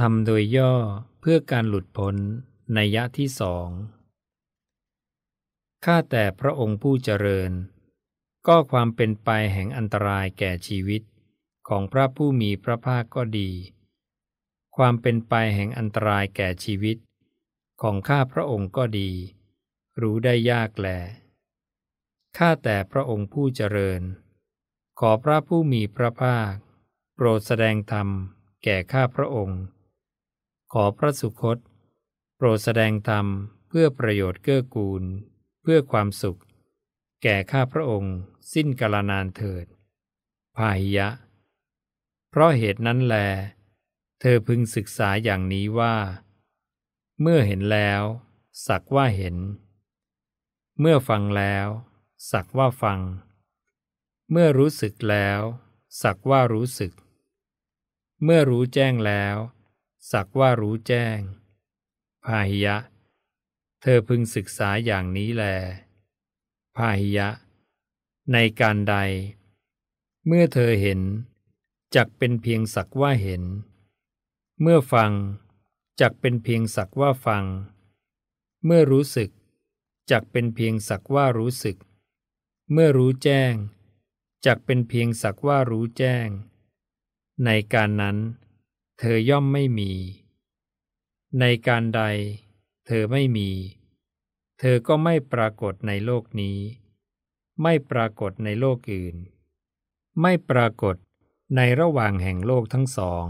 ทำโดยย่อเพื่อการหลุดพ้นในยะที่สองข้าแต่พระองค์ผู้เจริญ ก็ความเป็นไปแห่งอันตรายแก่ชีวิตของพระผู้มีพระภาคก็ดี ความเป็นไปแห่งอันตรายแก่ชีวิตของข้าพระองค์ก็ดี รู้ได้ยากแลข้าแต่พระองค์ผู้เจริญ ขอพระผู้มีพระภาคโปรดแสดงธรรมแก่ข้าพระองค์ขอพระสุคต โปรดแสดงธรรมเพื่อประโยชน์เกื้อกูล เพื่อความสุข แก่ข้าพระองค์ สิ้นกาลนานเถิดพาหิยะ เพราะเหตุนั้นแล เธอพึงศึกษาอย่างนี้ว่า เมื่อเห็นแล้ว สักว่าเห็น เมื่อฟังแล้ว สักว่าฟัง เมื่อรู้สึกแล้ว สักว่ารู้สึก เมื่อรู้แจ้งแล้วสักว่ารู้แจ้งพาหิยะ เธอพึงศึกษาอย่างนี้แลพาหิยะ ในการใด เมื่อเธอเห็น จักเป็นเพียงสักว่าเห็น เมื่อฟัง จักเป็นเพียงสักว่าฟัง เมื่อรู้สึก จักเป็นเพียงสักว่ารู้สึก เมื่อรู้แจ้ง จักเป็นเพียงสักว่ารู้แจ้ง ในการนั้นเธอย่อมไม่มี ในการใดเธอไม่มี เธอก็ไม่ปรากฏในโลกนี้ ไม่ปรากฏในโลกอื่น ไม่ปรากฏในระหว่างแห่งโลกทั้งสอง